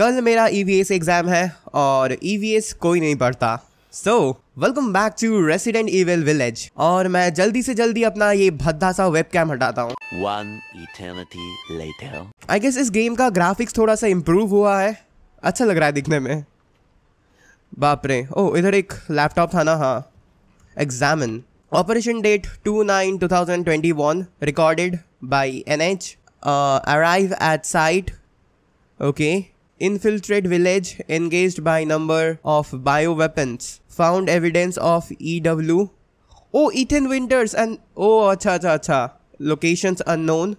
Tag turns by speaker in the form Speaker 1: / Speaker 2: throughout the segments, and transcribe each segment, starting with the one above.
Speaker 1: कल मेरा ई e exam है और ई e कोई नहीं पढ़ता so welcome back to resident evil village और मैं जल्दी से जल्दी अपना ये भद्दा सा वेब कैम हटाता हूँ आई गेस इस गेम का ग्राफिक्स थोड़ा सा इम्प्रूव हुआ है अच्छा लग रहा है दिखने में बाप रे ओ oh, इधर एक लैपटॉप था ना हाँ examine operation date two nine two thousand twenty one recorded by N H arrive at site okay infiltrate village engaged by number of bioweapons found evidence of EW oh Ethan Winters and oh acha acha acha locations unknown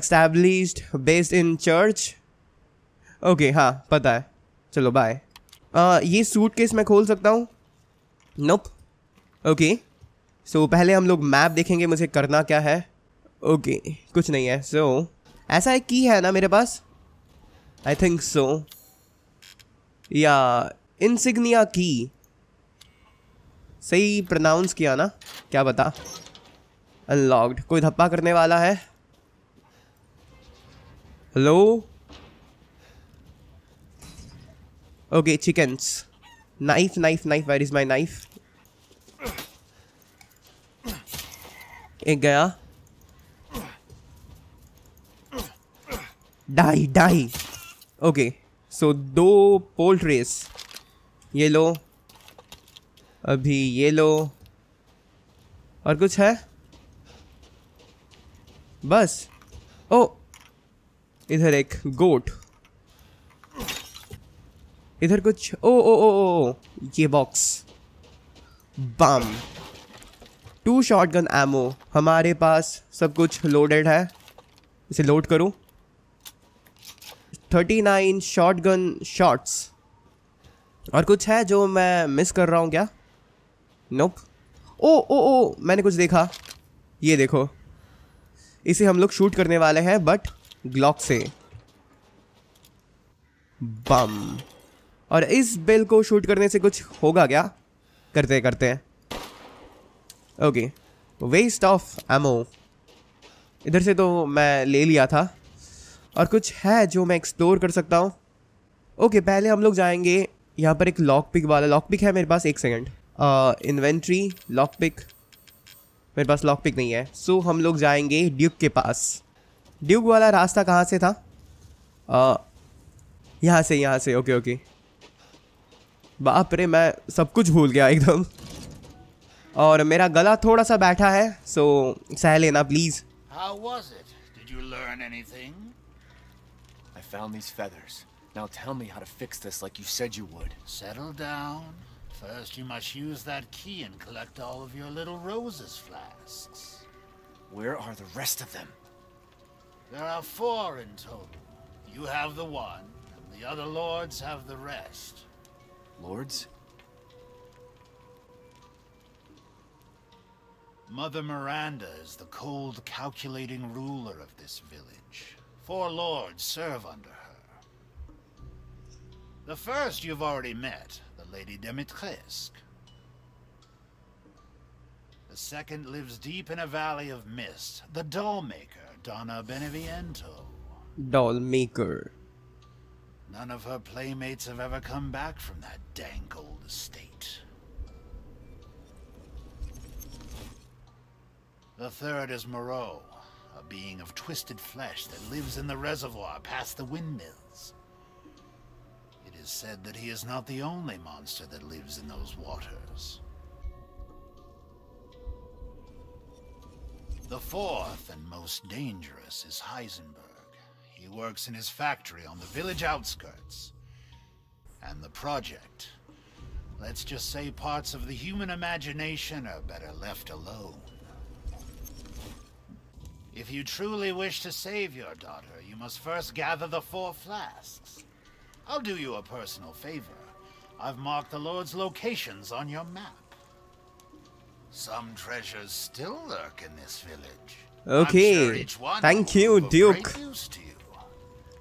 Speaker 1: established based in church okay okay, हाँ पता है चलो bye ये suit case मैं खोल सकता हूँ नोप okay so पहले हम लोग मैप देखेंगे मुझे करना क्या है ओके okay, कुछ नहीं है सो so, ऐसा एक की है ना मेरे पास आई थिंक सो या इनसिग्निया की सही प्रोनाउंस किया ना क्या बता अनलॉक्ड कोई धप्पा करने वाला है hello okay chickens knife knife knife where is my knife एक गया डाई डाई ओके सो दो पोल्ट रेस ये लो अभी ये लो और कुछ है बस ओ oh, इधर एक गोट इधर कुछ ओ ओ ओ ओ ये box bomb two shotgun ammo हमारे पास सब कुछ लोडेड है इसे लोड करूँ शॉर्ट गन शॉट्स और कुछ है जो मैं मिस कर रहा हूँ क्या नोप ओ ओ ओ मैंने कुछ देखा ये देखो इसे हम लोग शूट करने वाले हैं बट ग्लॉक से बम और इस बेल को शूट करने से कुछ होगा क्या करते करते हैं ओके वेस्ट ऑफ एमओ इधर से तो मैं ले लिया था और कुछ है जो मैं एक्सप्लोर कर सकता हूँ ओके पहले हम लोग जाएंगे यहाँ पर एक लॉक पिक वाला लॉक पिक है मेरे पास एक सेकेंड इन्वेंट्री लॉक पिक मेरे पास लॉक पिक नहीं है सो so, हम लोग जाएंगे ड्यूक के पास ड्यूक वाला रास्ता कहाँ से था uh, यहाँ से यहाँ से ओके ओके बाप रे मैं सब कुछ भूल गया एकदम और मेरा गला थोड़ा सा बैठा है सो so, सह लेना please
Speaker 2: found these feathers. Now tell me how to fix this like you said you would. Settle down. First, you must use that key and collect all of your little roses flasks. Where are the rest of them? There are four in total. You have the one, and the other lords have the rest. Lords? Mother Miranda is the cold, calculating ruler of this village. Four lords serve under her. The first you've already met, the Lady Demetresque. The second lives deep in a valley of mist, the Dollmaker, Donna Beneviento.
Speaker 1: Dollmaker.
Speaker 2: None of her playmates have ever come back from that dank old estate. The third is Moreau, a being of twisted flesh that lives in the reservoir past the windmills. It is said that he is not the only monster that lives in those waters. The fourth and most dangerous is Heisenberg. He works in his factory on the village outskirts. And the project. Let's just say parts of the human imagination are better left alone. If you truly wish to save your daughter, you must first gather the four flasks. I'll do you a personal favor. I've marked the Lord's locations on your map. Some treasures still lurk in this village.
Speaker 1: Okay. Sure Thank you, Duke. You.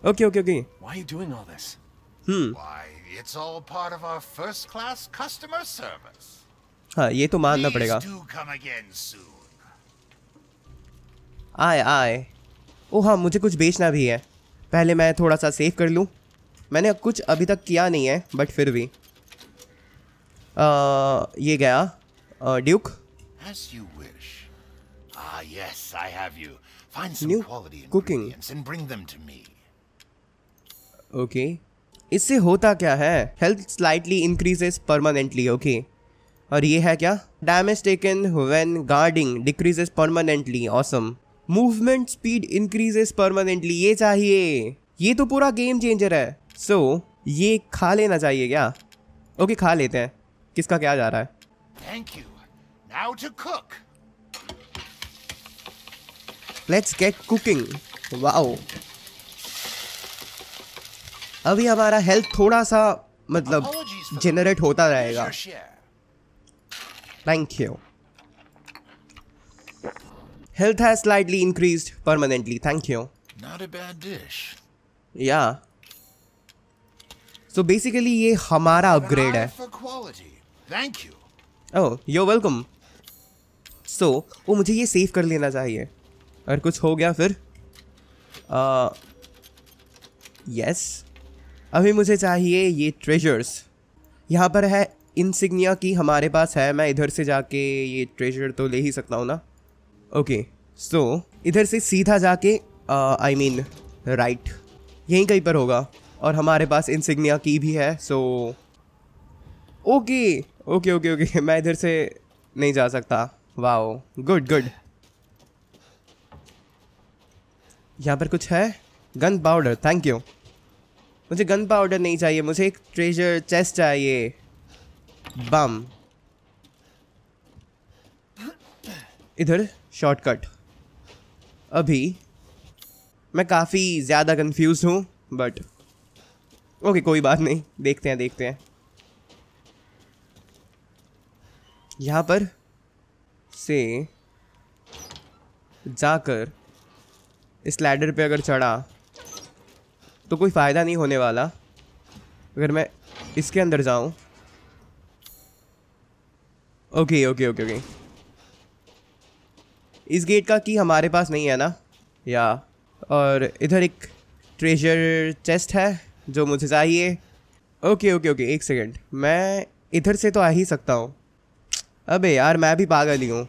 Speaker 1: Okay, okay, okay.
Speaker 2: Why are you doing all this? Hmm. Why, it's all part of our first class customer service.
Speaker 1: Please do
Speaker 2: come again soon.
Speaker 1: आए आए ओ हाँ मुझे कुछ बेचना भी है पहले मैं थोड़ा सा सेव कर लूँ मैंने कुछ अभी तक किया नहीं है बट फिर भी आ, ये गया duke
Speaker 2: Ah, yes, I have you.
Speaker 1: Find some New quality ingredients and bring them to me. Okay. इससे होता क्या है health slightly increases permanently okay और ये है क्या damage taken when guarding decreases permanently awesome movement speed increases permanently ये चाहिए ये तो पूरा गेम चेंजर है सो so, ये खा लेना चाहिए क्या ओके okay, खा लेते हैं किसका क्या जा रहा है
Speaker 2: thank you now to cook
Speaker 1: let's get cooking wow अभी हमारा हेल्थ थोड़ा सा मतलब जनरेट होता रहेगा thank you Health has slightly increased permanently. Thank you.
Speaker 2: Not a bad dish.
Speaker 1: Yeah. So basically ये हमारा upgrade है.
Speaker 2: For quality. Thank you.
Speaker 1: Oh, you're welcome. So वो मुझे ये save कर लेना चाहिए. अगर कुछ हो गया फिर. Uh, yes. अभी मुझे चाहिए ये treasures. यहाँ पर है insignia की हमारे पास है मैं इधर से जाके ये treasure तो ले ही सकता हूँ ना. ओके सो इधर से सीधा जाके आई मीन राइट यहीं कहीं पर होगा और हमारे पास इंसिग्निया की भी है so okay okay okay okay मैं इधर से नहीं जा सकता वाओ गुड गुड यहाँ पर कुछ है गन पाउडर थैंक यू मुझे गन पाउडर नहीं चाहिए मुझे एक ट्रेजर चेस्ट चाहिए बम इधर शॉर्टकट अभी मैं काफ़ी ज़्यादा कंफ्यूज हूँ बट ओके कोई बात नहीं देखते हैं देखते हैं यहाँ पर से जाकर इस लैडर पे अगर चढ़ा तो कोई फ़ायदा नहीं होने वाला अगर मैं इसके अंदर जाऊँ ओके ओके ओके ओके इस गेट का की हमारे पास नहीं है ना या और इधर एक ट्रेजर चेस्ट है जो मुझे चाहिए ओके ओके ओके एक सेकेंड मैं इधर से तो आ ही सकता हूँ अबे यार मैं भी पागल ही हूँ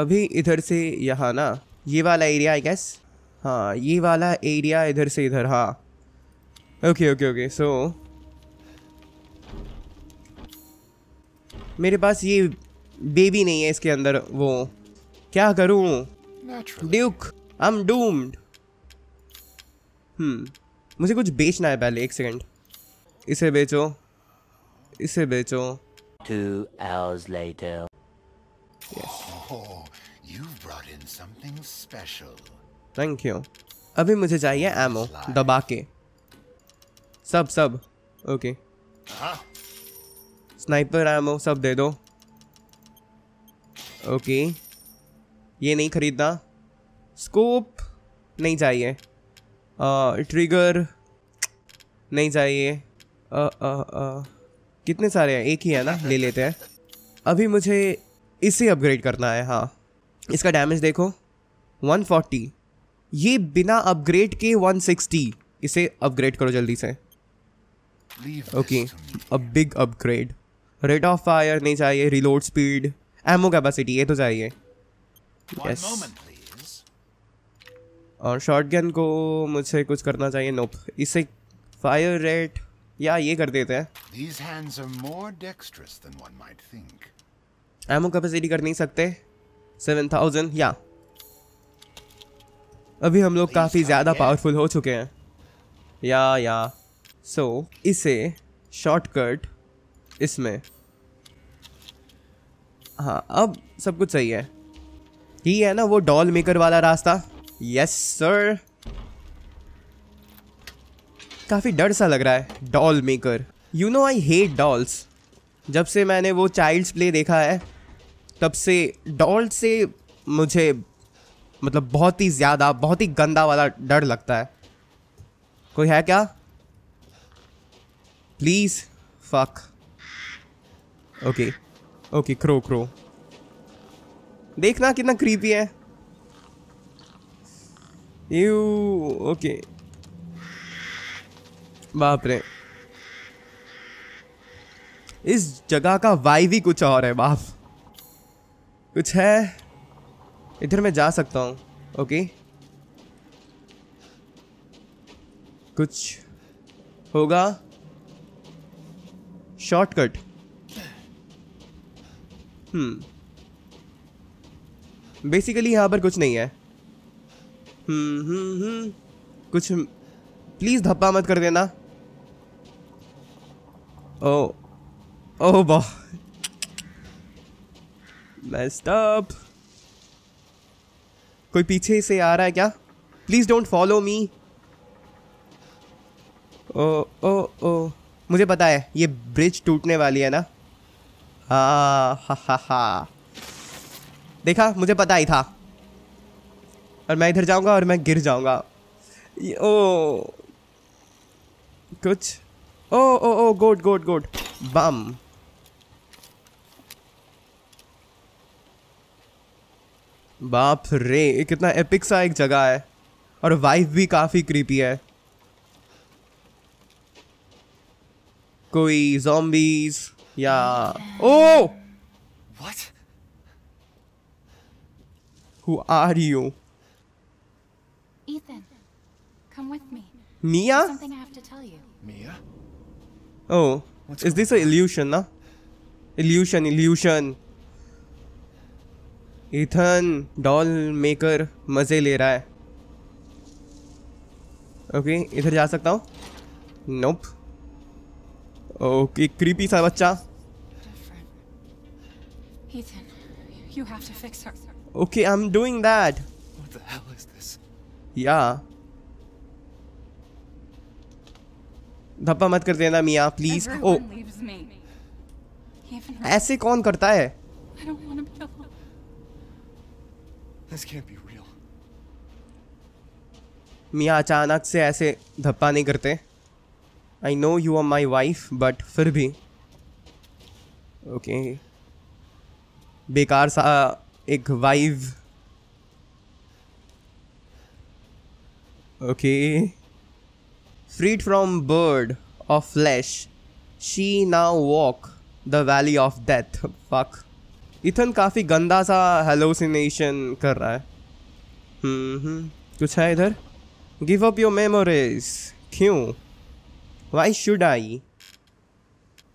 Speaker 1: अभी इधर से यहाँ ना ये वाला एरिया आई गैस हाँ ये वाला एरिया इधर से इधर हाँ ओके ओके ओके सो मेरे पास ये बेबी नहीं है इसके अंदर वो क्या करूं duke I am doomed hmm मुझे कुछ बेचना है पहले एक सेकंड इसे बेचो इसे बेचो two hours later Yes. You oh, अभी मुझे चाहिए एमओ दबा के सब सब ओके स्नाइपर एमओ सब दे दो ओके okay. ये नहीं ख़रीदना स्कोप नहीं चाहिए ट्रिगर नहीं चाहिए कितने सारे हैं एक ही है ना ले लेते हैं अभी मुझे इसे अपग्रेड करना है हाँ इसका डैमेज देखो 140 ये बिना अपग्रेड के 160 इसे अपग्रेड करो जल्दी से okay a big upgrade rate of fire नहीं चाहिए रिलोड स्पीड एमो कैपेसिटी ये तो चाहिए yes. moment, और शॉटगन को मुझे कुछ करना चाहिए नोप इसे फायर रेट या ये कर देते हैं एमो कैपेसिटी कर नहीं सकते सेवन थाउजेंड या अभी हम लोग काफ़ी ज़्यादा पावरफुल हो चुके हैं या या सो so, इसे शॉर्टकट इसमें हाँ अब सब कुछ सही है ही है ना वो डॉल मेकर वाला रास्ता यस सर काफ़ी डर सा लग रहा है doll maker you know I hate dolls जब से मैंने वो चाइल्ड्स प्ले देखा है तब से डॉल से मुझे मतलब बहुत ही ज़्यादा बहुत ही गंदा वाला डर लगता है कोई है क्या please fuck okay okay crow crow देखना कितना क्रीपी है यू ओके बाप रे इस जगह का वाइव ही कुछ और है बाप कुछ है इधर मैं जा सकता हूँ ओके कुछ होगा शॉर्टकट हम्म hmm. बेसिकली यहाँ पर कुछ नहीं है हम्म, हम्म, हम्म। कुछ प्लीज़ धप्पा मत कर देना ओ ओ बा कोई पीछे से आ रहा है क्या please don't follow me oh O oh मुझे पता है ये ब्रिज टूटने वाली है ना हाँ, हा हा हा देखा मुझे पता ही था और मैं इधर जाऊंगा और मैं गिर जाऊंगा ओ कुछ ओ ओ ओ गोड गोड गोड बम बाप रे कितना एपिक सा एक जगह है और वाइफ भी काफ़ी क्रीपी है कोई जॉम्बीज या oh what Who are you?
Speaker 2: Ethan, come with me. Mia? There's something I have to tell you. Mia?
Speaker 1: Oh, What's is this an illusion, nah? Illusion, illusion. Ethan, doll maker, मज़े ले रहा है okay, इधर जा सकता हूँ Nope. Okay, creepy सा बच्चा Ethan, you have to fix her. Okay, I'm doing that.
Speaker 2: What the hell is this?
Speaker 1: Yeah. धप्पा मत कर देना मिया प्लीज ओ ऐसे कौन करता है मिया अचानक से ऐसे धप्पा नहीं करते I know you are my wife but फिर भी ओके okay. बेकार सा एक wife okay freed from burden of flesh she now walk the valley of death fuck Ethan काफ़ी गंदा सा हेलोसिनेशन कर रहा है हम्म, हम्म। कुछ है इधर गिव अप योर मेमोरीज क्यों why should I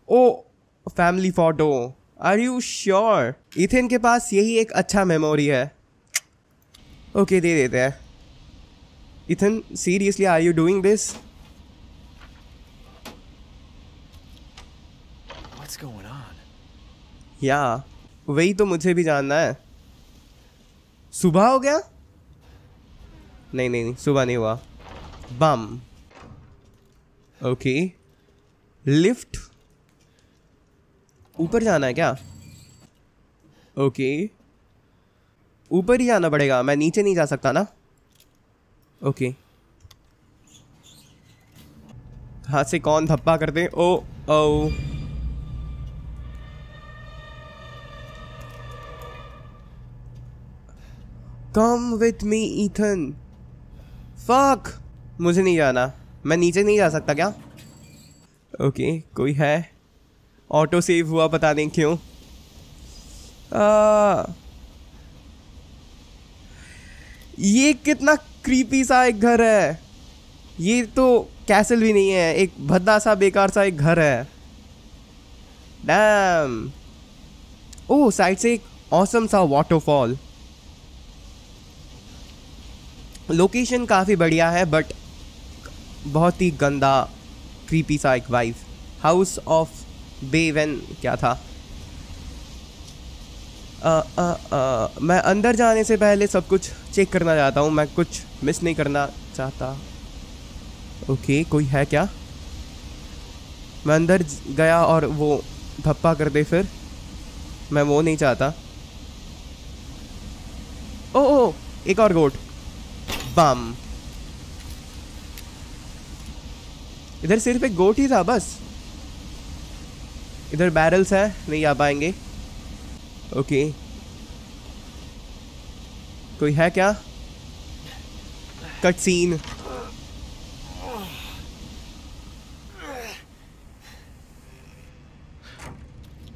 Speaker 1: oh family photo are you sure Ethan के पास यही एक अच्छा मेमोरी है ओके okay, दे देते हैं Ethan seriously are you doing this या वही तो मुझे भी जानना है सुबह हो गया नहीं नहीं नहीं सुबह नहीं हुआ बम ओके लिफ्ट ऊपर जाना है क्या ओके ऊपर ही जाना पड़ेगा मैं नीचे नहीं जा सकता ना ओके हाथ से कौन धप्पा करते oh oh come with me Ethan fuck मुझे नहीं जाना मैं नीचे नहीं जा सकता क्या ओके okay, कोई है ऑटो सेव हुआ पता नहीं क्यों ये कितना क्रीपी सा एक घर है ये तो कैसल भी नहीं है एक भद्दा सा बेकार सा एक घर है डैम ओ साइड से एक औसम सा वाटरफॉल लोकेशन काफ़ी बढ़िया है बट बहुत ही गंदा क्रीपी सा एक वाइफ हाउस ऑफ बेवन क्या था आ, आ, आ, मैं अंदर जाने से पहले सब कुछ चेक करना चाहता हूँ मैं कुछ मिस नहीं करना चाहता ओके कोई है क्या मैं अंदर गया और वो धप्पा कर दे फिर मैं वो नहीं चाहता ओ ओ एक और गोट बम इधर सिर्फ एक गोट ही था बस इधर बैरल्स है नहीं आ पाएंगे ओके कोई है क्या cut scene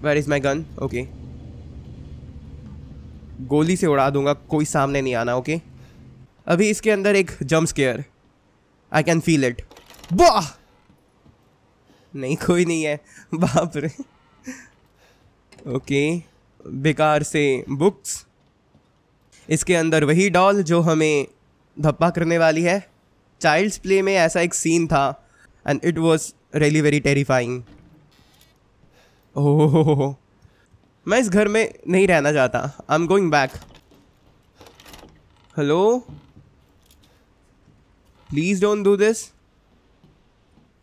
Speaker 1: where is my gun okay गोली से उड़ा दूंगा कोई सामने नहीं आना ओके okay? अभी इसके अंदर एक jump scare I can feel it वाह नहीं कोई नहीं है बाप रे ओके बेकार से बुक्स इसके अंदर वही डॉल जो हमें धप्पा करने वाली है चाइल्ड्स प्ले में ऐसा एक सीन था and it was really very terrifying oh मैं इस घर में नहीं रहना चाहता I am going back hello please don't do this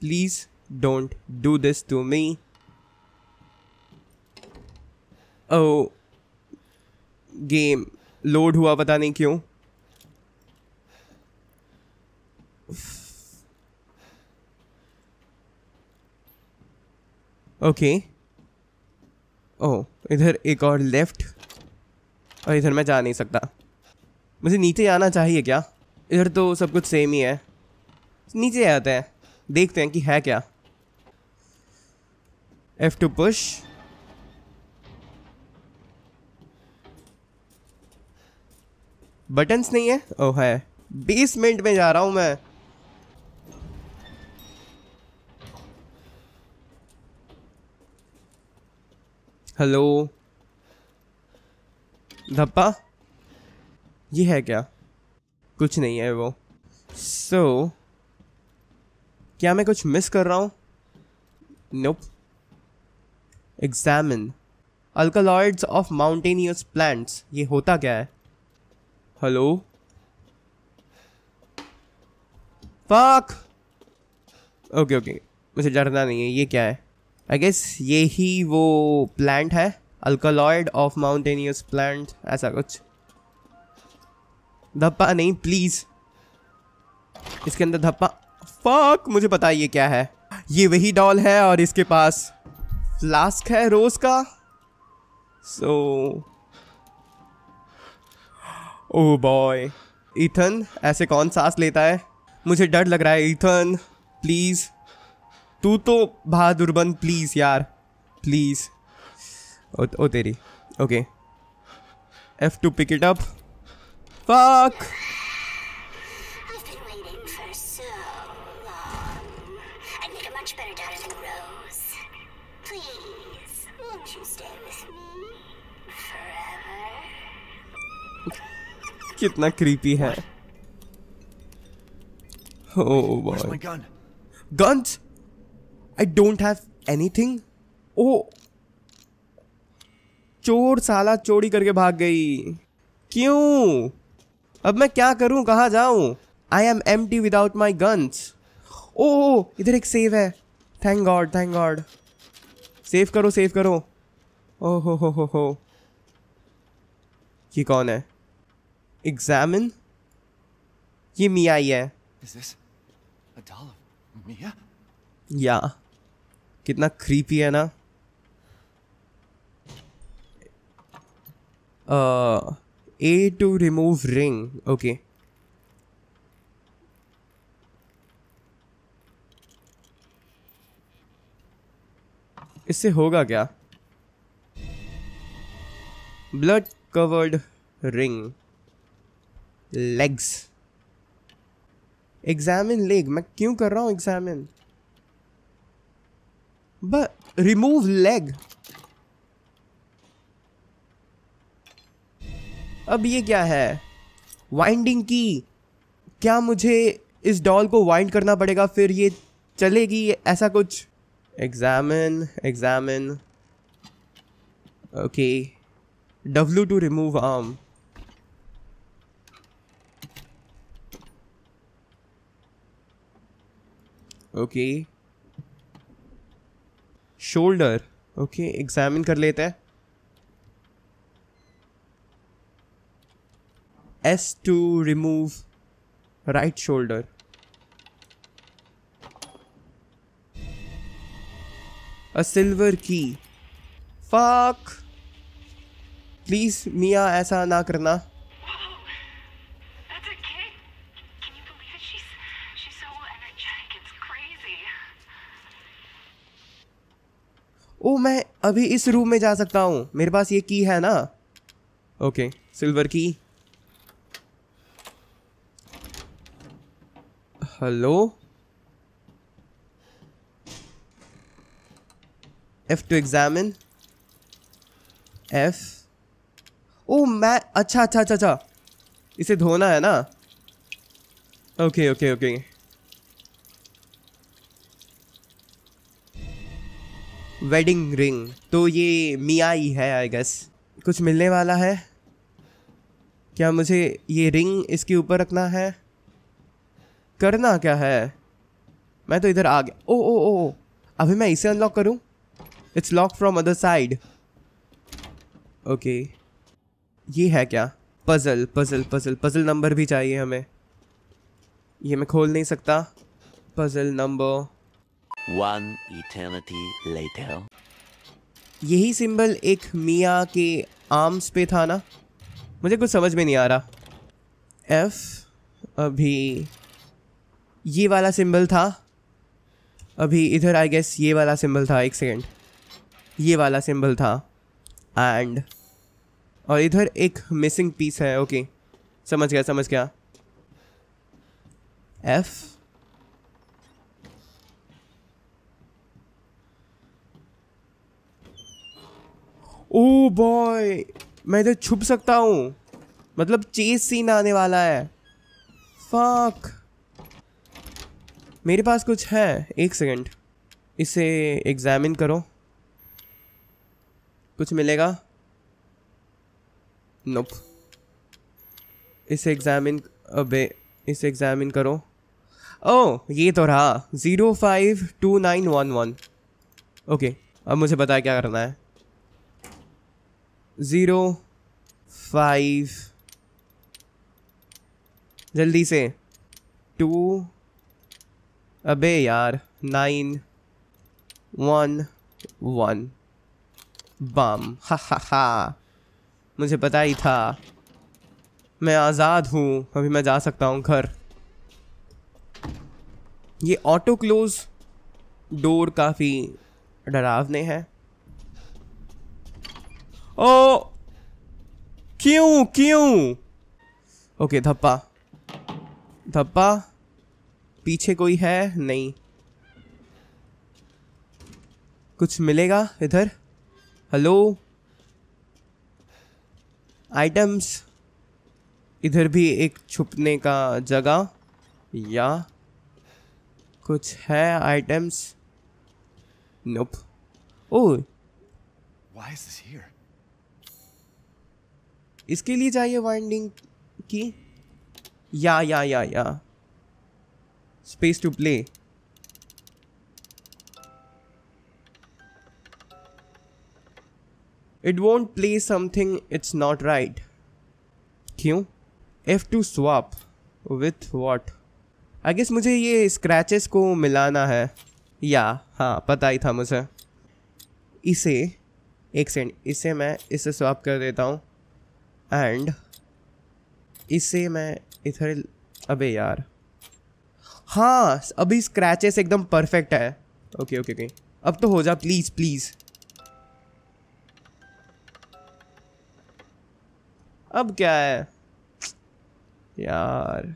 Speaker 1: please Don't do this to me. Oh game load हुआ पता नहीं क्यों ओके ओ oh, इधर एक और लेफ्ट और इधर मैं जा नहीं सकता मुझे नीचे आना चाहिए क्या इधर तो सब कुछ सेम ही है नीचे आते हैं देखते हैं कि है क्या F to push. बटन्स नहीं है ओ oh, है बीस मिनट में जा रहा हूं मैं हेलो धप्पा ये है क्या कुछ नहीं है वो सो so, क्या मैं कुछ मिस कर रहा हूं nope nope. Examine alkaloids of mountainous plants ये होता क्या है हेलो फाक ओके ओके मुझे डरना नहीं है ये क्या है आई गेस ये ही वो प्लांट है अल्कलॉइड ऑफ माउंटेनियस प्लांट ऐसा कुछ धप्पा नहीं प्लीज़ इसके अंदर धप्पा फाक मुझे पता है ये क्या है ये वही डॉल है और इसके पास फ्लास्क है रोज का सो ओ बॉय इथन ऐसे कौन सांस लेता है मुझे डर लग रहा है इथन प्लीज़ तू तो बहादुर बन प्लीज़ यार प्लीज़ ओ, ओ तेरी okay F to pick it up fuck कितना क्रीपी है Oh boy. Where's oh। चोर साला चोरी करके भाग गई क्यों अब मैं क्या करूं कहा जाऊं I am empty without my guns oh इधर एक सेव है thank god thank god save करो सेव करो ओ हो हो हो हो ये कौन है एग्जामिन ये मिया ही है या कितना क्रीपी है ना A to remove ring okay इससे होगा क्या blood covered ring legs examine leg मैं क्यों कर रहा हूं एग्जामिन ब रिमूव लेग अब ये क्या है वाइंडिंग की क्या मुझे इस डॉल को वाइंड करना पड़ेगा फिर ये चलेगी ऐसा कुछ examine examine okay W to remove arm okay shoulder okay examine कर लेते हैं S to remove right shoulder a silver key fuck please मिया ऐसा ना करना ओ मैं अभी इस रूम में जा सकता हूँ मेरे पास ये की है ना okay silver key hello F to examine F oh मैं अच्छा अच्छा अच्छा अच्छा इसे धोना है ना okay okay okay wedding ring तो ये मिया ही है आई गेस कुछ मिलने वाला है क्या मुझे ये रिंग इसके ऊपर रखना है करना क्या है मैं तो इधर आ गया ओ ओ ओ अभी मैं इसे अनलॉक करूं it's lock from other side okay ये है क्या puzzle puzzle puzzle puzzle number भी चाहिए हमें ये मैं खोल नहीं सकता puzzle number One eternity later. यही सिंबल एक मिया के आर्म्स पे था ना मुझे कुछ समझ में नहीं आ रहा एफ अभी ये वाला सिंबल था अभी इधर आई गेस ये वाला सिंबल था एक सेकेंड ये वाला सिंबल था एंड और इधर एक मिसिंग पीस है ओके समझ गया समझ गया एफ़ ओ oh बॉय मैं इधर छुप सकता हूँ मतलब चेस सीन आने वाला है फाक मेरे पास कुछ है एक सेकंड इसे एग्जामिन करो कुछ मिलेगा नोप इसे एग्जामिन अबे इसे एग्जामिन करो ओ oh, ये तो रहा zero five two nine one one okay अब मुझे बताया क्या करना है ज़ीरो फाइव जल्दी से टू अबे यार नाइन वन वन बम हा हा हा मुझे पता ही था मैं आज़ाद हूँ अभी मैं जा सकता हूँ घर ये ऑटो क्लोज डोर काफ़ी डरावने हैं ओ क्यों क्यों ओके धप्पा धप्पा पीछे कोई है नहीं कुछ मिलेगा इधर हेलो आइटम्स इधर भी एक छुपने का जगह या कुछ है आइटम्स नोप ओ इसके लिए चाहिए वाइंडिंग की या या या या space to play it won't play something it's not right क्यों F to swap with what I guess मुझे ये स्क्रैचेस को मिलाना है या हाँ पता ही था मुझे इसे एक सेकेंड इसे मैं इसे स्वाप कर देता हूँ एंड इसे मैं इधर अबे यार हाँ अभी स्क्रैचेस एकदम परफेक्ट है ओके ओके ओके अब तो हो जा प्लीज़ प्लीज़ अब क्या है यार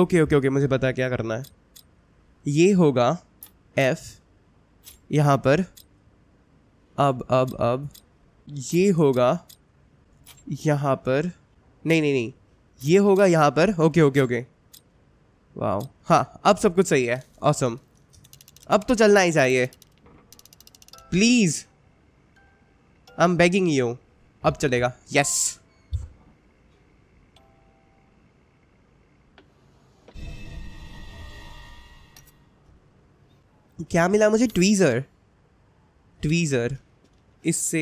Speaker 1: ओके ओके ओके मुझे पता है क्या करना है ये होगा एफ यहाँ पर अब अब अब ये होगा यहाँ पर नहीं नहीं नहीं ये होगा यहाँ पर ओके ओके ओके वाह हाँ अब सब कुछ सही है ऑसम अब तो चलना ही चाहिए please I am begging you अब चलेगा यस क्या मिला मुझे ट्वीज़र ट्वीज़र इससे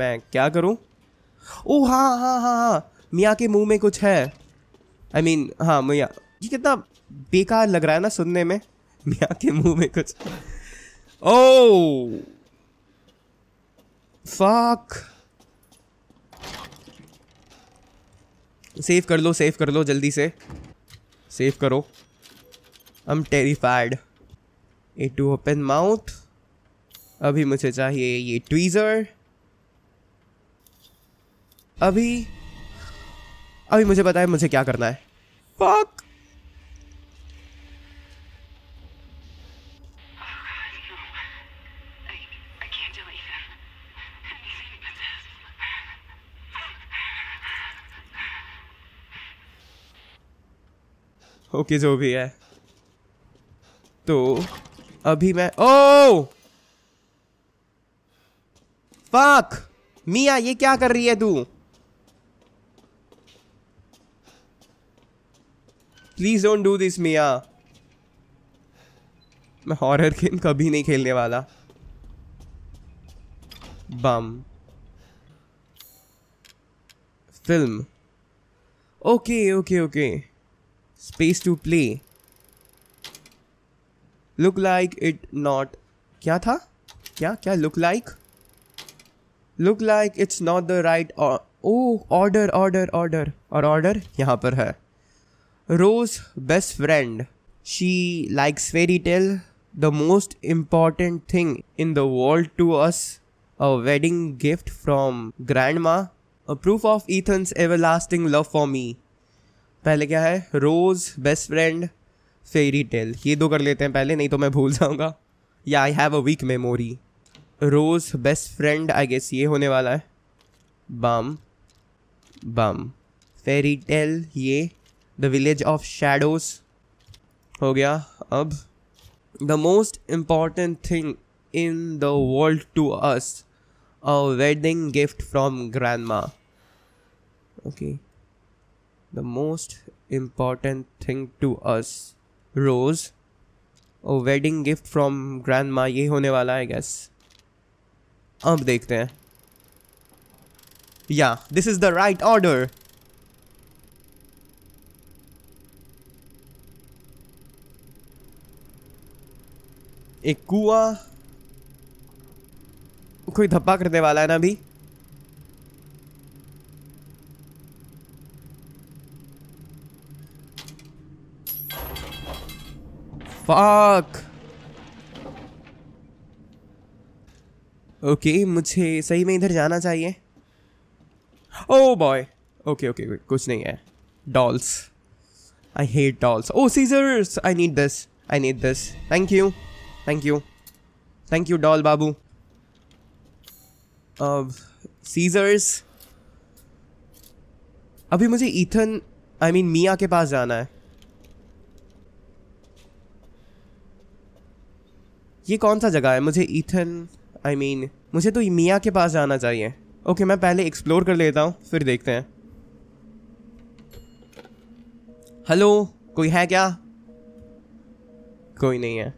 Speaker 1: मैं क्या करूं ओ हाँ हाँ हाँ हाँ मियाँ के मुंह में कुछ है आई मीन हाँ मियाँ ये कितना बेकार लग रहा है ना सुनने में मियाँ के मुंह में कुछ ओ फाक सेव कर लो सेव कर लो जल्दी से सेव करो I am terrified A to open mouth अभी मुझे चाहिए ये ट्वीज़र अभी अभी मुझे पता है मुझे क्या करना है फक ओके okay, जो भी है तो अभी मैं ओ फक मिया ये क्या कर रही है तू please don't do this Mia मैं हॉरर गेम कभी नहीं खेलने वाला bomb film okay okay okay space to play look like it not क्या था क्या क्या look like look like it's not the right oh order order order और ऑर्डर यहाँ पर है Rose best friend she likes fairy tale the most important thing in the world to us a wedding gift from grand माँ a proof of Ethan's everlasting love for me पहले क्या है Rose best friend fairy tale ये दो कर लेते हैं पहले नहीं तो मैं भूल जाऊँगा या I have a weak memory Rose best friend I guess ये होने वाला है बम बम फेरी टेल ये द विलेज ऑफ शेडोज हो गया अब the most important thing in the world to us a wedding gift from grandma okay the most important thing to us Rose a wedding gift from grandma ये होने वाला है gas अब देखते हैं या this is the right order एक कुआ कोई धप्पा करने वाला है ना अभी फाक ओके मुझे सही में इधर जाना चाहिए ओ बॉय ओके ओके कुछ नहीं है dolls I hate dolls oh scissors I need this I need this thank you thank you thank you doll बाबू सीजर्स अभी मुझे ईथन आई मीन मिया के पास जाना है ये कौन सा जगह है मुझे ईथन आई मीन मुझे तो मिया के पास जाना चाहिए ओके okay, मैं पहले एक्सप्लोर कर लेता हूँ फिर देखते हैं हेलो कोई है क्या कोई नहीं है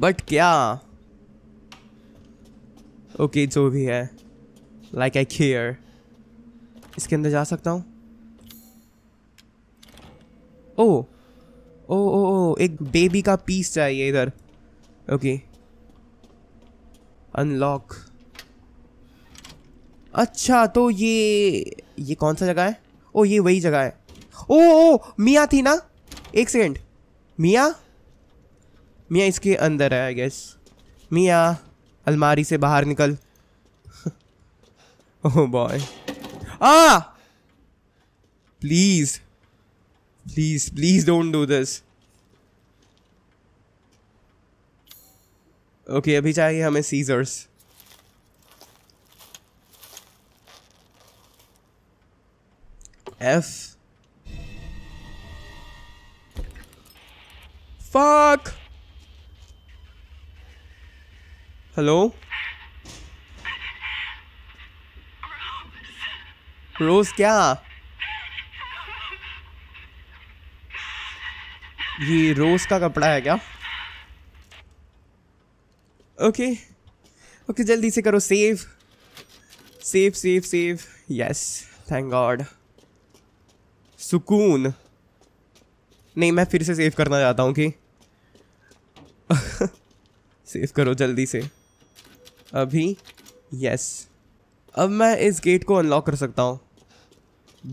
Speaker 1: बट क्या ओके okay, जो भी है लाइक आई केयर इसके अंदर जा सकता हूँ ओ ओ ओ ओ एक बेबी का पीस चाहिए इधर ओके अनलॉक अच्छा तो ये ये कौन सा जगह है ओ oh, ये वही जगह है ओ oh, ओ oh, मियाँ थी ना एक सेकेंड मियाँ मियाँ इसके अंदर है आई गेस मियाँ अलमारी से बाहर निकल oh boy ah please please please don't do this okay अभी चाहिए हमें scissors F. Fuck! Hello Rose क्या ये रोज का कपड़ा है क्या ओके ओके जल्दी से करो save save save save yes thank god सुकून नहीं मैं फिर से सेव करना चाहता हूँ कि सेव करो जल्दी से अभी यस अब मैं इस गेट को अनलॉक कर सकता हूँ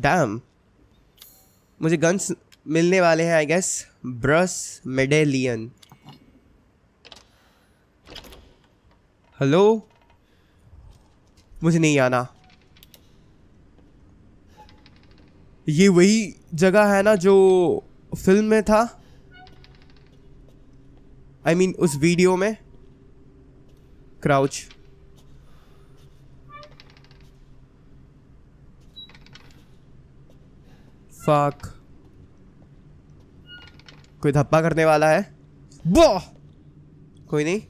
Speaker 1: डैम मुझे गन्स मिलने वाले हैं I guess brass medallion hello मुझे नहीं आना ये वही जगह है ना जो फिल्म में था आई I मीन mean, उस वीडियो में crouch. फाक कोई धप्पा करने वाला है बो कोई नहीं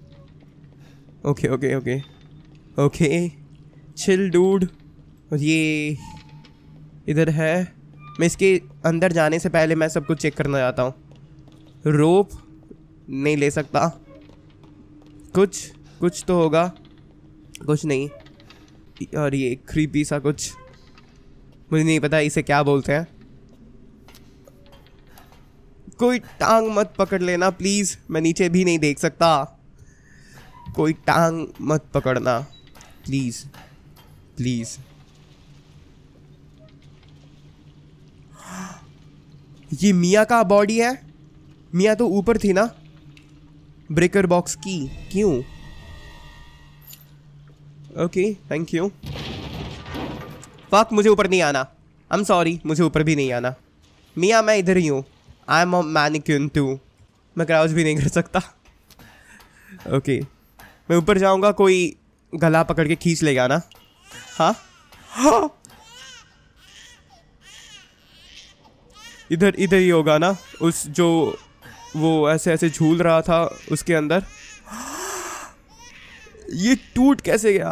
Speaker 1: okay okay okay okay chill dude और ये इधर है मैं इसके अंदर जाने से पहले मैं सब कुछ चेक करना चाहता हूँ रोप नहीं ले सकता कुछ कुछ तो होगा कुछ नहीं और ये क्रीपी सा कुछ मुझे नहीं पता इसे क्या बोलते हैं कोई टांग मत पकड़ लेना प्लीज़ मैं नीचे भी नहीं देख सकता कोई टांग मत पकड़ना प्लीज़ प्लीज़ ये मियाँ का बॉडी है मियाँ तो ऊपर थी ना ब्रेकर बॉक्स की क्यों ओके थैंक यू फक मुझे ऊपर नहीं आना आई एम सॉरी मुझे ऊपर भी नहीं आना मियाँ मैं इधर ही हूँ I am a mannequin too मैं क्राउज भी नहीं कर सकता ओके okay. मैं ऊपर जाऊँगा कोई गला पकड़ के खींच लेगा ना हाँ हाँ इधर इधर ही होगा ना उस जो वो ऐसे ऐसे झूल रहा था उसके अंदर ये टूट कैसे गया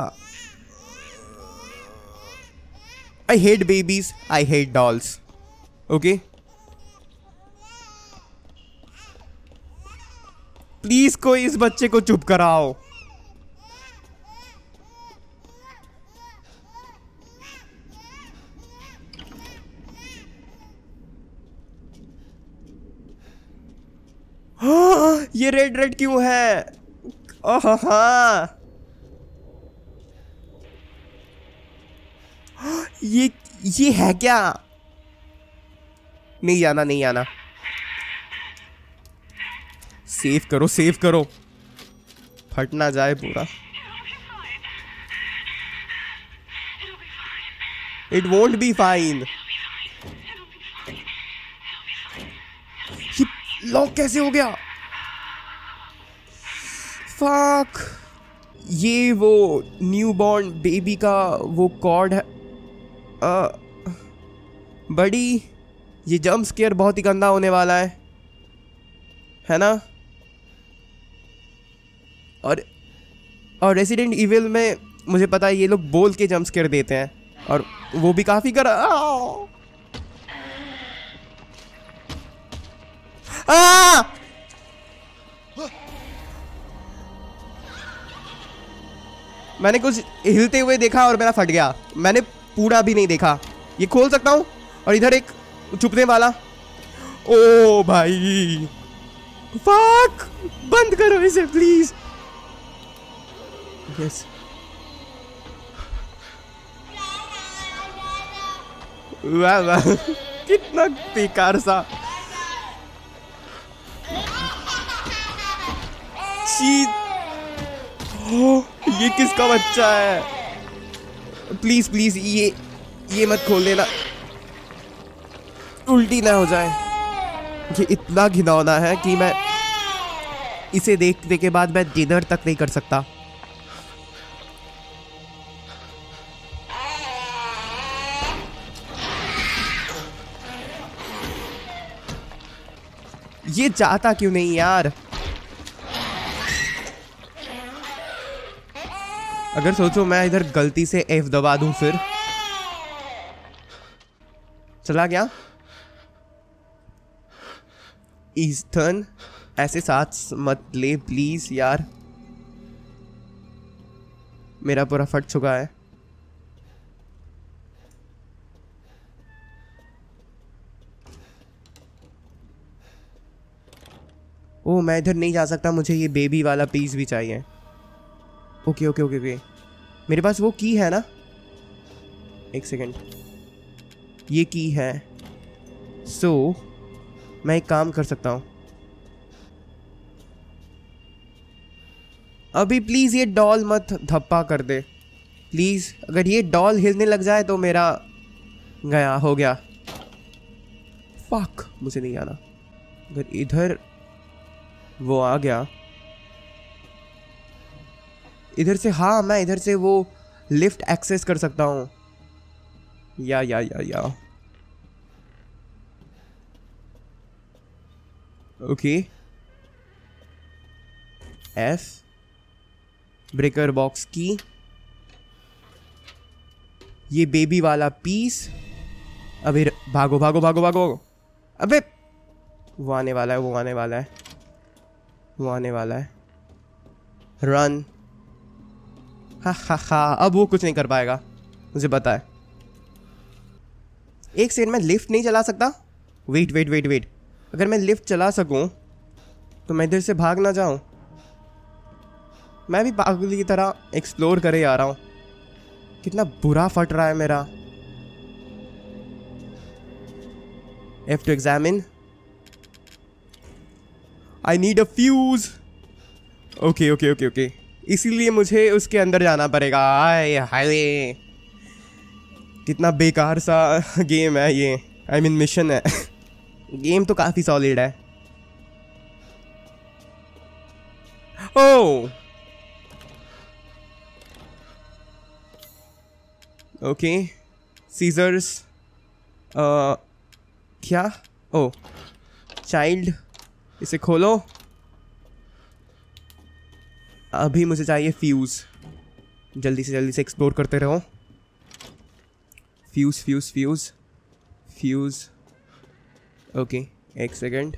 Speaker 1: I hate babies I hate dolls okay please कोई इस बच्चे को चुप कराओ ये रेड रेड क्यों है ओह हा ये ये है क्या नहीं आना नहीं आना सेव करो सेव करो फट ना जाए पूरा it won't be fine lock कैसे हो गया फाक ये वो न्यू बॉर्न बेबी का वो कॉर्ड है बड़ी ये जम्प स्केयर बहुत ही गंदा होने वाला है है ना और और रेसिडेंट इविल में मुझे पता है ये लोग बोल के जम्प स्केयर देते हैं और वो भी काफ़ी कर मैंने कुछ हिलते हुए देखा और मेरा फट गया मैंने पूरा भी नहीं देखा ये खोल सकता हूँ और इधर एक छुपने वाला ओ भाई फाक बंद करो इसे प्लीज यस वाह वाह कितना बेकार सा ओ, ये किसका बच्चा है प्लीज़ प्लीज़ ये ये मत खोल देना उल्टी ना हो जाए ये इतना घिनौना है कि मैं इसे देखने के बाद मैं डिनर तक नहीं कर सकता ये चाहता क्यों नहीं यार अगर सोचो मैं इधर गलती से एफ दबा दूं फिर चला गया ईस्टर्न ऐसे साथ मत ले प्लीज यार मेरा पूरा फट चुका है ओ मैं इधर नहीं जा सकता मुझे ये बेबी वाला पीस भी चाहिए ओके ओके ओके ओके मेरे पास वो की है ना एक सेकेंड ये की है सो so, मैं एक काम कर सकता हूँ अभी प्लीज़ ये डॉल मत धप्पा कर दे प्लीज़ अगर ये डॉल हिलने लग जाए तो मेरा गया हो गया फक मुझे नहीं आना अगर इधर वो आ गया इधर से हाँ मैं इधर से वो लिफ्ट एक्सेस कर सकता हूँ या या या या ओके एफ ब्रेकर बॉक्स की ये बेबी वाला पीस अभी भागो भागो भागो भागो अबे वो आने वाला है वो आने वाला है वो आने वाला है रन हा हा हा अब वो कुछ नहीं कर पाएगा मुझे पता है एक सेकेंड मैं लिफ्ट नहीं चला सकता वेट वेट वेट वेट अगर मैं लिफ्ट चला सकूं तो मैं इधर से भाग ना जाऊं मैं भी पागल की तरह एक्सप्लोर करे आ रहा हूं कितना बुरा फट रहा है मेरा F to examine I need a fuse okay okay okay okay इसीलिए मुझे उसके अंदर जाना पड़ेगा आए हाय कितना बेकार सा गेम है ये I I mean mean mission है गेम तो काफ़ी सॉलिड है ओ ओके सीजर्स क्या ओ oh. चाइल्ड इसे खोलो अभी मुझे चाहिए फ्यूज़ जल्दी से जल्दी से एक्सप्लोर करते रहो fuse fuse fuse fuse okay एक second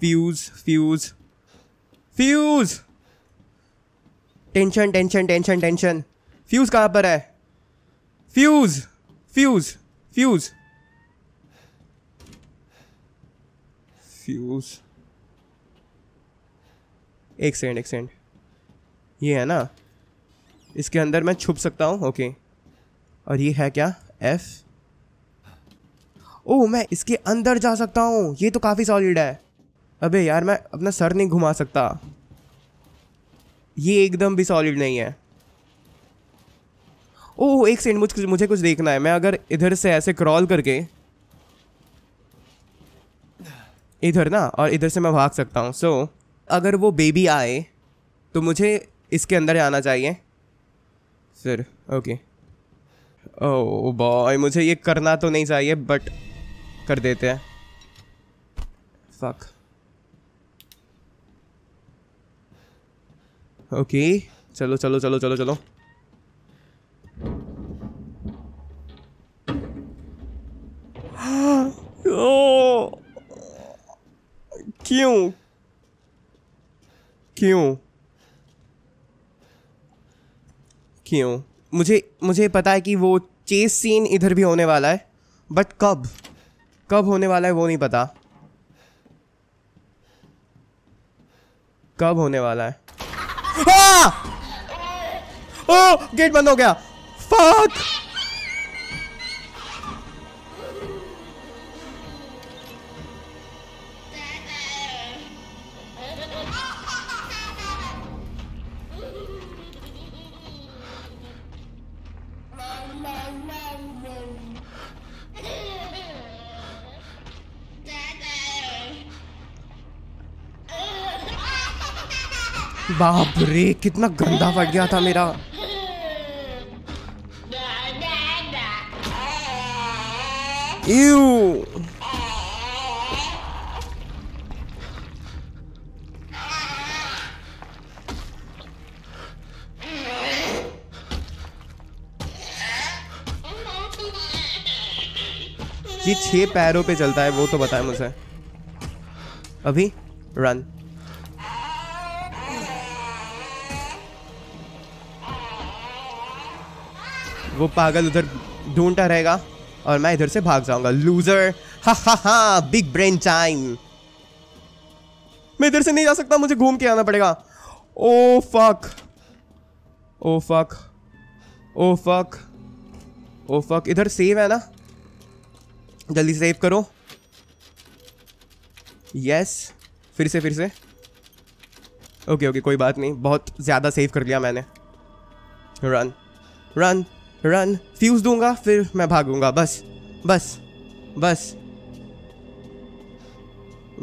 Speaker 1: fuse fuse fuse tension tension tension tension fuse कहाँ पर है फ्यूज़ फ्यूज़ फ्यूज़ फ्यूज़ एक सेकेंड एक सेकेंड ये है ना इसके अंदर मैं छुप सकता हूँ ओके और ये है क्या एफ़ ओह मैं इसके अंदर जा सकता हूँ ये तो काफ़ी सॉलिड है अबे यार मैं अपना सर नहीं घुमा सकता ये एकदम भी सॉलिड नहीं है ओह एक सेकंड मुझ मुझे कुछ देखना है मैं अगर इधर से ऐसे क्रॉल करके इधर ना और इधर से मैं भाग सकता हूँ सो so, अगर वो बेबी आए तो मुझे इसके अंदर आना चाहिए सर ओके ओ बॉय मुझे ये करना तो नहीं चाहिए बट कर देते हैं फक ओके चलो चलो चलो चलो चलो oh. क्यों क्यों क्यों मुझे मुझे पता है कि वो चेस सीन इधर भी होने वाला है बट कब कब होने वाला है वो नहीं पता कब होने वाला है आ! हाँ! ओ गेट बंद हो गया फक बाप रे कितना गंदा फट गया था मेरा ये छह पैरों पे चलता है वो तो बताए मुझे अभी रन वो पागल उधर ढूंढता रहेगा और मैं इधर से भाग जाऊंगा लूजर हा हा हा बिग ब्रेन टाइम मैं इधर से नहीं जा सकता मुझे घूम के आना पड़ेगा oh fuck oh fuck oh fuck oh fuck इधर सेव है ना जल्दी सेव करो यस फिर से फिर से ओके ओके कोई बात नहीं बहुत ज़्यादा सेव कर लिया मैंने रन रन रन फ्यूज दूंगा फिर मैं भागूंगा बस बस बस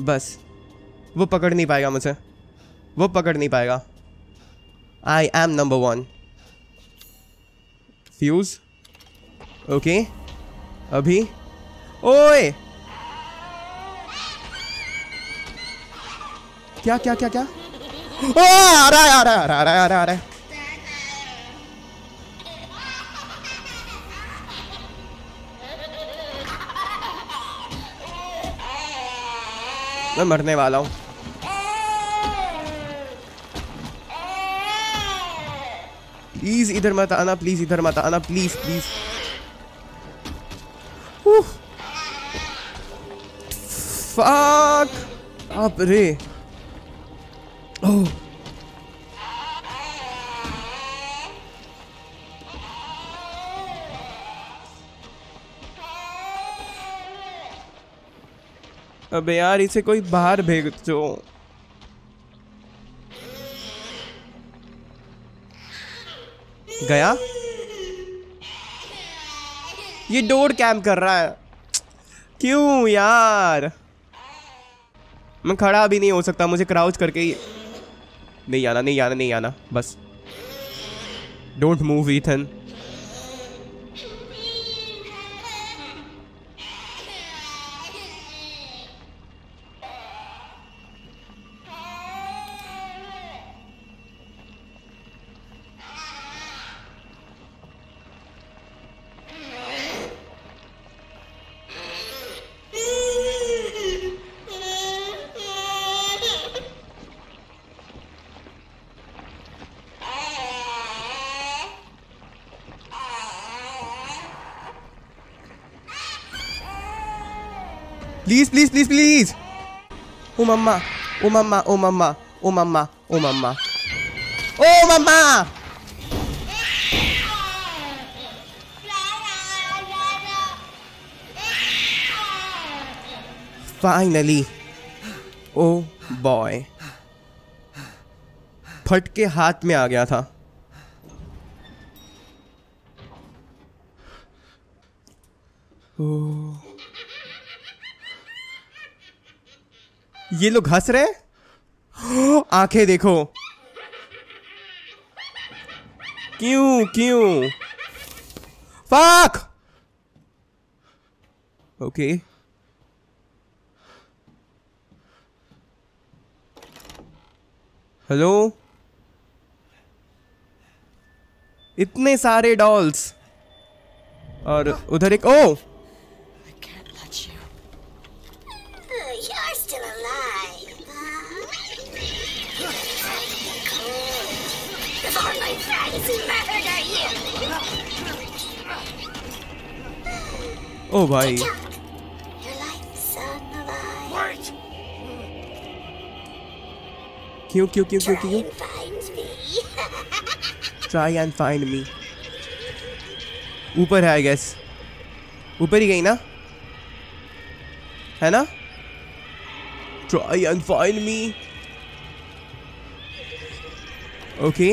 Speaker 1: बस वो पकड़ नहीं पाएगा मुझे वो पकड़ नहीं पाएगा I am number one fuse okay अभी ओए क्या क्या क्या क्या आ रहा है आ रहा है आ रहा है आ रहा है आ रहा है मैं मरने वाला हूँ प्लीज इधर मत आना प्लीज इधर मत आना प्लीज प्लीज फाक अब रे ओह oh। अबे यार इसे कोई बाहर भेज दो गया ये डोर कैम कर रहा है क्यों यार मैं खड़ा भी नहीं हो सकता मुझे क्राउच करके ही नहीं आना नहीं आना नहीं आना बस don't move Ethan oh mama, oh mama, oh mama, oh mama, oh mama. Oh mama! Finally. Oh boy. फट के हाथ में आ गया था Oh. ये लोग हंस रहे आंखें देखो क्यों क्यों फाक ओके हेलो इतने सारे डॉल्स और उधर एक ओ ओ भाई क्यों क्यों क्यों क्यों क्यों ट्राई एंड फाइंड मी ऊपर है आई गेस ऊपर ही गई ना है ना try and find me okay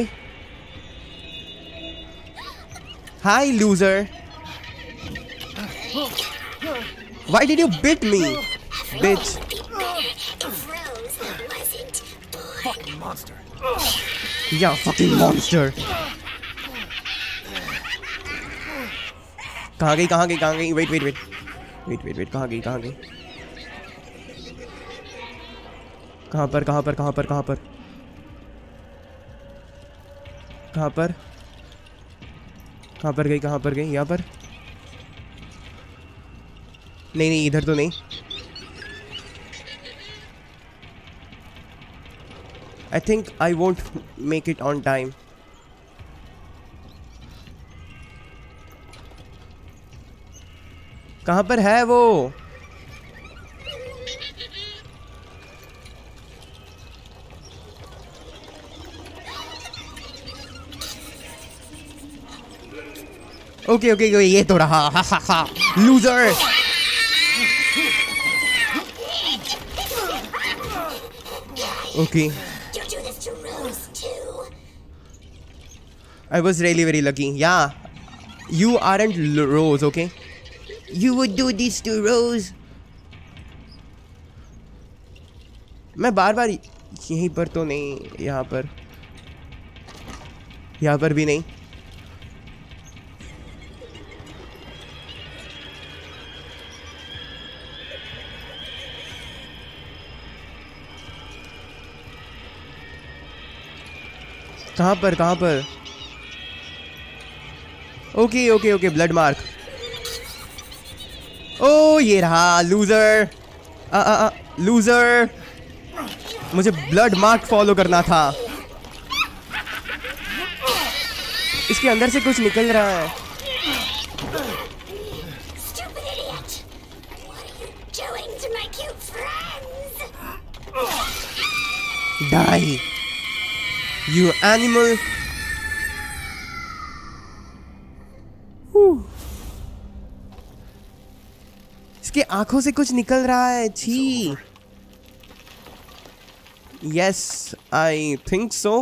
Speaker 1: hi loser Why did you beat me? Bitch.
Speaker 2: Fucking monster.
Speaker 1: Yeah, fucking monster. कहाँ गई कहाँ गई कहाँ गई wait wait wait wait wait wait कहाँ गई कहाँ गई कहाँ पर कहाँ पर कहाँ पर कहाँ पर कहाँ पर कहाँ पर गई कहाँ पर गई यहाँ पर नहीं नहीं इधर तो नहीं I think I won't make it on time कहां पर है वो ओके ओके ये तो रहा हा हा हा loser Okay.
Speaker 2: You do this to Rose too.
Speaker 1: I was really very lucky. Yeah. You aren't L Rose, okay? You would do this to Rose. मैं बार बार यहीं पर तो नहीं यहाँ पर यहाँ पर भी नहीं कहाँ पर कहाँ पर okay okay okay blood mark oh ये रहा लूजर आ, आ, आ, लूजर मुझे ब्लड मार्क फॉलो करना था इसके अंदर से कुछ निकल रहा है डाई You animal! इसके आंखों से कुछ निकल रहा है छी yes I think so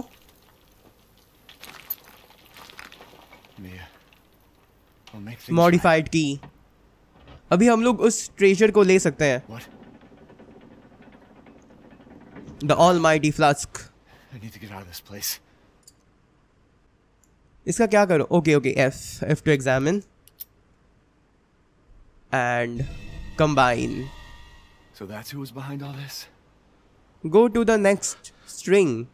Speaker 1: modified key अभी हम लोग उस ट्रेजर को ले सकते हैं द ऑल माइटी फ्लास्क इसका क्या करो okay okay F F to examine and combine so that's who was behind all this go to the next string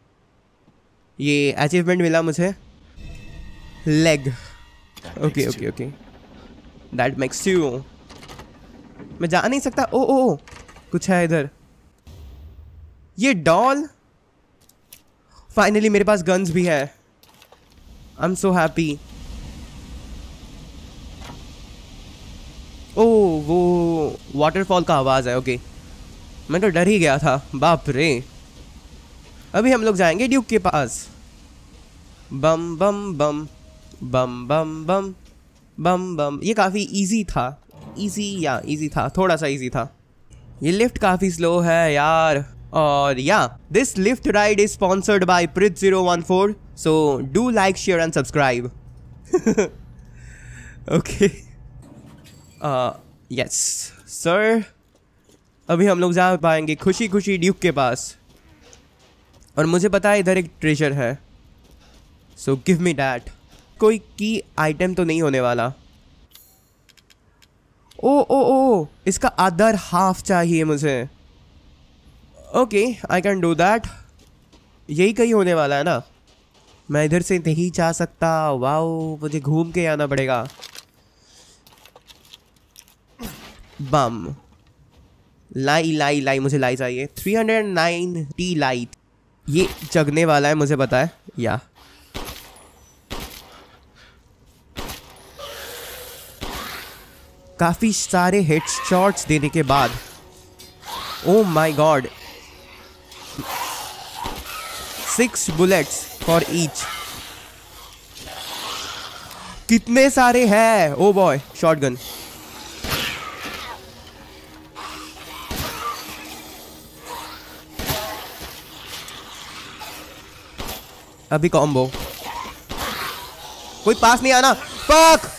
Speaker 1: ये अचीवमेंट मिला मुझे leg okay okay okay that makes you मैं जा नहीं सकता ओ ओ, ओ कुछ है इधर ये डॉल फाइनली मेरे पास गन्स भी oh, है आई एम सो हैप्पी ओ वो वाटरफॉल का आवाज़ है ओके मैं तो डर ही गया था बाप रे अभी हम लोग जाएंगे ड्यूक के पास बम बम बम बम बम बम बम बम ये काफ़ी इजी था इजी या इजी था थोड़ा सा इजी था ये लिफ्ट काफ़ी स्लो है यार और या this lift ride is sponsored by प्रिथ zero one four so do like share and subscribe okay yes sir अभी हम लोग जा पाएंगे खुशी खुशी ड्यूक के पास और मुझे पता है इधर एक ट्रेजर है सो गिव मी डैट कोई की आइटम तो नहीं होने वाला ओ ओ ओ इसका अदर हाफ चाहिए मुझे okay I can do that यही कहीं होने वाला है ना मैं इधर से नहीं जा सकता वाओ मुझे घूम के आना पड़ेगा बम लाई लाई लाई मुझे लाई चाहिए three hundred ninety light ये जगने वाला है मुझे पता है या काफ़ी सारे हेडशॉट्स देने के बाद oh my god six bullets for each कितने सारे हैं ओ बॉय शॉटगन अभी कॉम्बो कोई पास नहीं आना पक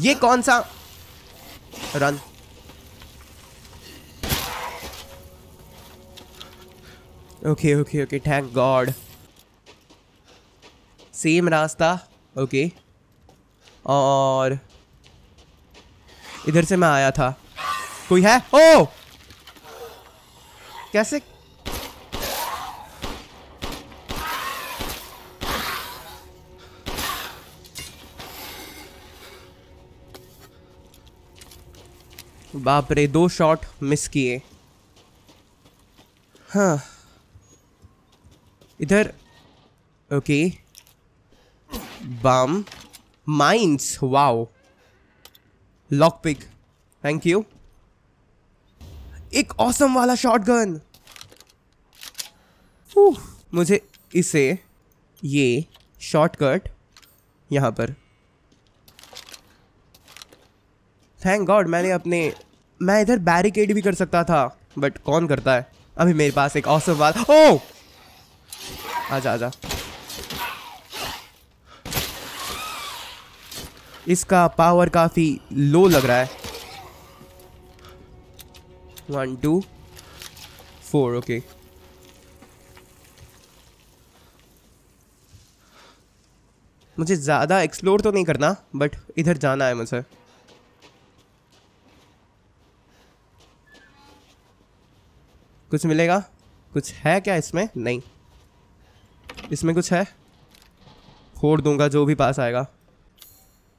Speaker 1: ये कौन सा run okay okay okay thank god same रास्ता ओके okay. और इधर से मैं आया था कोई है ओ oh! कैसे बाप रे दो शॉट मिस किए हाँ इधर okay bomb mines wow lock pick thank you एक ऑसम वाला शॉटगन मुझे इसे ये शॉर्टकट यहाँ पर थैंक गॉड मैंने अपने मैं इधर बैरिकेड भी कर सकता था बट कौन करता है अभी मेरे पास एक औसम बात ओ आजा आजा इसका पावर काफ़ी लो लग रहा है वन टू फोर ओके मुझे ज़्यादा एक्सप्लोर तो नहीं करना बट इधर जाना है मुझे कुछ मिलेगा कुछ है क्या इसमें नहीं इसमें कुछ है फोड़ दूंगा जो भी पास आएगा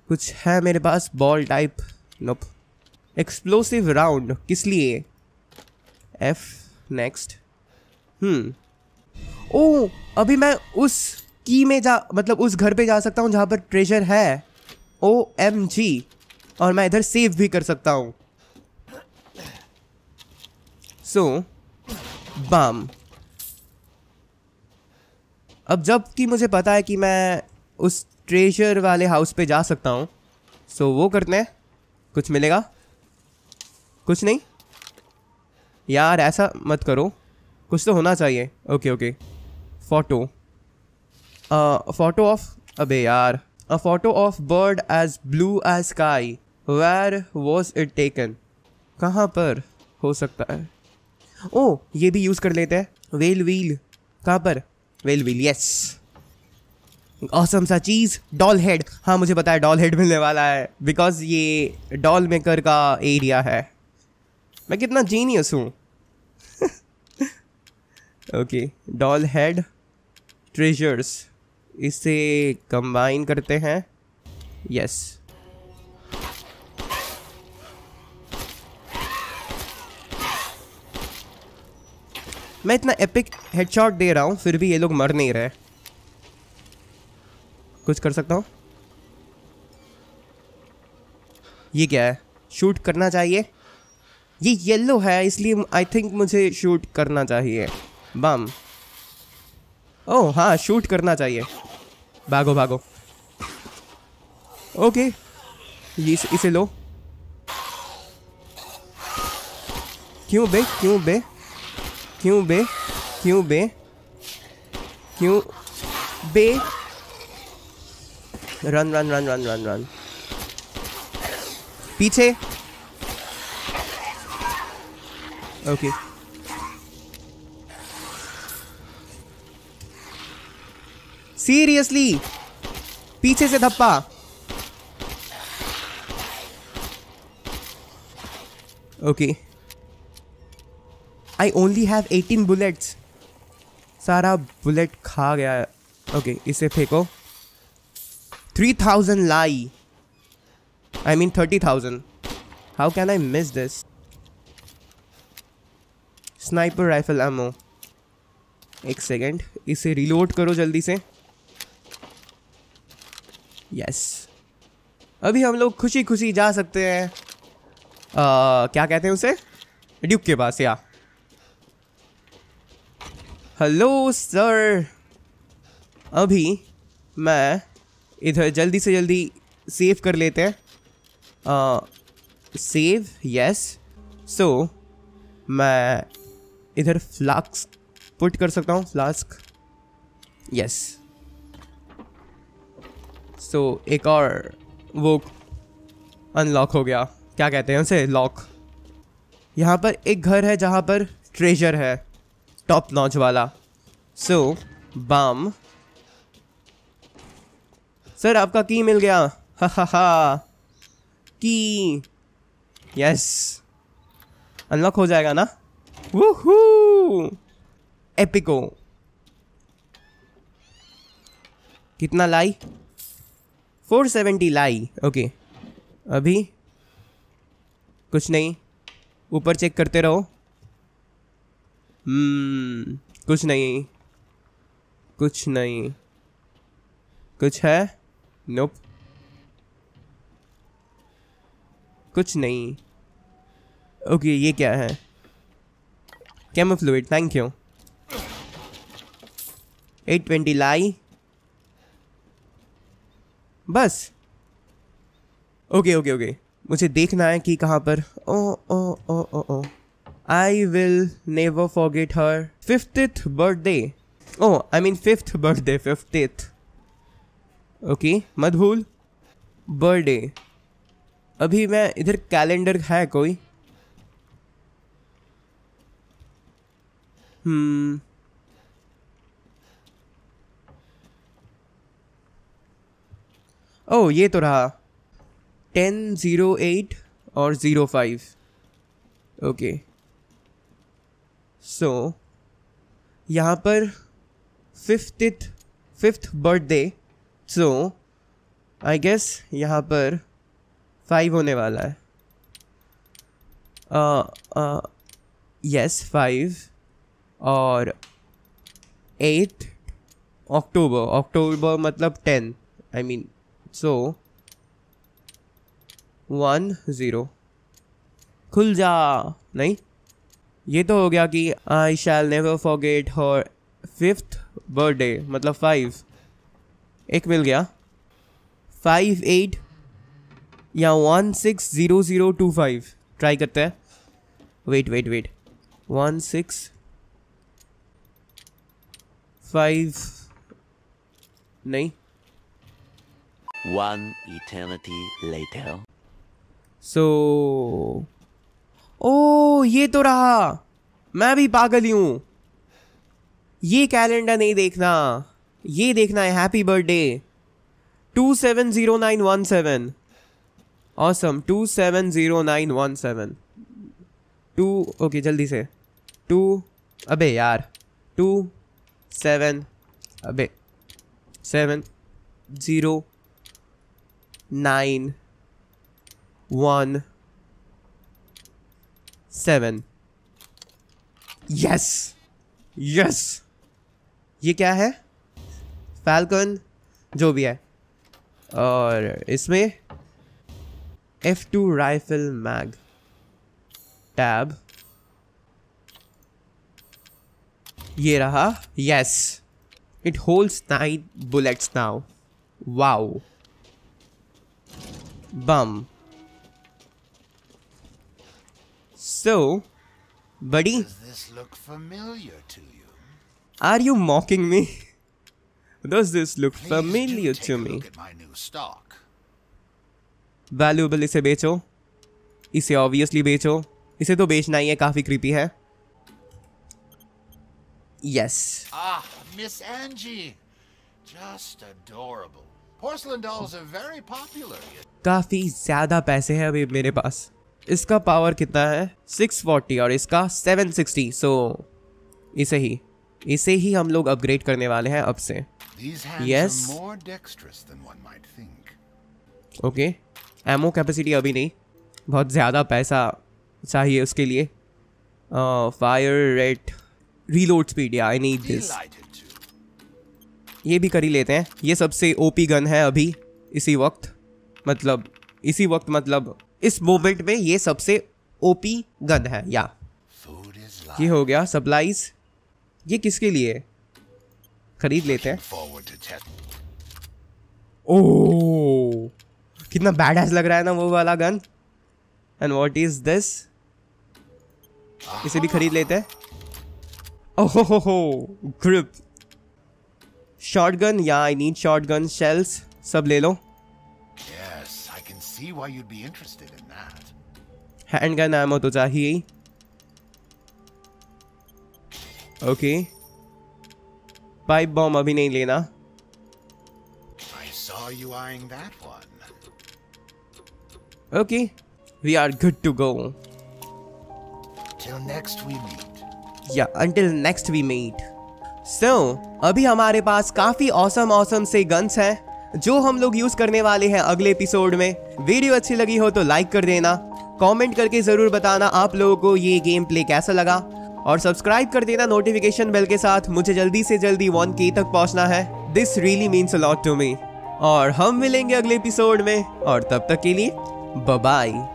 Speaker 1: कुछ है मेरे पास ball type nope explosive round किस लिए एफ नेक्स्ट हम्म ओ अभी मैं उस की में जा मतलब उस घर पे जा सकता हूँ जहाँ पर ट्रेजर है ओ एम जी और मैं इधर सेव भी कर सकता हूँ सो so, बम अब जब कि मुझे पता है कि मैं उस ट्रेजर वाले हाउस पे जा सकता हूँ सो वो करते हैं कुछ मिलेगा कुछ नहीं यार ऐसा मत करो कुछ तो होना चाहिए okay okay photo photo of अबे यार a photo of bird as blue as sky where was it taken कहाँ पर हो सकता है ओ ये भी यूज़ कर लेते हैं वेल व्हील कहाँ पर वेल व्हील यस ऑसम सा चीज़ डॉल हेड हाँ मुझे पता है डॉल हेड मिलने वाला है बिकॉज ये डॉल मेकर का एरिया है मैं कितना जीनियस हूँ ओके डॉल हेड ट्रेजर्स इसे कंबाइन करते हैं यस मैं इतना एपिक हेडशॉट दे रहा हूँ फिर भी ये लोग मर नहीं रहे कुछ कर सकता हूँ ये क्या है शूट करना चाहिए ये येलो है इसलिए आई थिंक मुझे शूट करना चाहिए बम ओह oh, हाँ शूट करना चाहिए भागो भागो ओके ये इसे लो क्यों बे क्यों बे क्यों बे क्यों बे क्यों बे run run run run run run पीछे ओके सीरियसली पीछे से धप्पा okay okay. I only have eighteen bullets सारा बुलेट खा गया है ओके okay, इसे फेंको three thousand lei I mean thirty thousand how can I miss this sniper rifle ammo एक सेकेंड इसे रिलोड करो जल्दी से यस yes. अभी हम लोग खुशी खुशी जा सकते हैं क्या कहते हैं उसे ड्यूब के पास या हेलो सर अभी मैं इधर जल्दी से जल्दी सेव कर लेते हैं सेव यस सो मैं इधर फ्लास्क पुट कर सकता हूँ फ्लास्क यस सो एक और वो अनलॉक हो गया क्या कहते हैं उसे लॉक यहाँ पर एक घर है जहाँ पर ट्रेजर है टॉप नॉच वाला सो बम सर आपका की मिल गया हा हा हा की यस अनलॉक हो जाएगा ना वूहू एपिको कितना लाई 470 लाई ओके अभी कुछ नहीं ऊपर चेक करते रहो हम्म कुछ नहीं कुछ नहीं कुछ है नोप कुछ नहीं ओके okay, ये क्या है camo fluid thank you eight twenty lei बस ओके ओके ओके मुझे देखना है कि कहाँ पर ओ ओ ओ ओ ओ ओ I will never forget her 50th birthday. Oh, I mean 5th birthday, 50th. Okay, मत भूल बर्थडे अभी मैं इधर कैलेंडर है कोई हम्म ओ ये तो रहा टेन ज़ीरो एट और zero five okay so so, यहाँ पर fifth fifth birthday so I guess यहाँ पर फाइव होने वाला है yes uh, five uh, yes, और एट अक्टूबर अक्टूबर मतलब ten I mean so one zero खुल जा नहीं ये तो हो गया कि I shall never forget her fifth birthday मतलब फाइव एक मिल गया फाइव एट या one six zero zero two five try करते हैं wait wait wait one six five नहीं One eternity later. So ओ ये तो रहा मैं भी पागल ही हूँ ये कैलेंडर नहीं देखना ये देखना है happy birthday two seven zero nine one seven awesome two seven zero nine one seven two okay जल्दी से टू अबे यार टू सेवन अबे seven zero nine one seven yes yes ये क्या है फैलकन जो भी है और इसमें F two rifle mag tab ये रहा yes it holds nine bullets now wow bomb So, buddy. Does
Speaker 2: this look familiar to you?
Speaker 1: Are you mocking me? Does this look Please familiar to me? Valuable इसे बेचो इसे obviously बेचो इसे तो बेचना ही है काफी क्रीपी है yes
Speaker 2: miss Angie just adorable porcelain dolls are very popular
Speaker 1: काफी ज्यादा पैसे हैं अभी मेरे पास इसका पावर कितना है 640 और इसका 760 सो so, इसे ही इसे ही हम लोग अपग्रेड करने वाले हैं अब से यस ओके एमओ कैपेसिटी अभी नहीं बहुत ज़्यादा पैसा चाहिए उसके लिए fire rate reload speed I need this ये भी कर ही लेते हैं ये सबसे ओपी गन है अभी इसी वक्त मतलब इसी वक्त मतलब इस मोमेंट में ये सबसे ओपी गन है या ये हो गया सप्लाईज ये किसके लिए खरीद लेते हैं ओ कितना बैड लग रहा है ना वो वाला gun and what is this इसे भी खरीद लेते हैं ओहो हो ग्रिप शॉर्ट गन या I need short gun shells सब ले लो
Speaker 2: see why you'd be interested in that.
Speaker 1: Handgun ammo to Zahi. Okay. Pipe bomb abhi nahi
Speaker 2: I saw you eyeing that one.
Speaker 1: Okay. We are good to go.
Speaker 2: Till next we meet.
Speaker 1: Yeah, until next we meet. So, अभी हमारे पास काफ़ी awesome awesome से guns हैं जो हम लोग use करने वाले हैं अगले एपिसोड में वीडियो अच्छी लगी हो तो लाइक कर देना कमेंट करके ज़रूर बताना आप लोगों को ये गेम प्ले कैसा लगा और सब्सक्राइब कर देना नोटिफिकेशन बेल के साथ मुझे जल्दी से जल्दी वन के तक पहुंचना है this really means a lot to me और हम मिलेंगे अगले एपिसोड में और तब तक के लिए बाय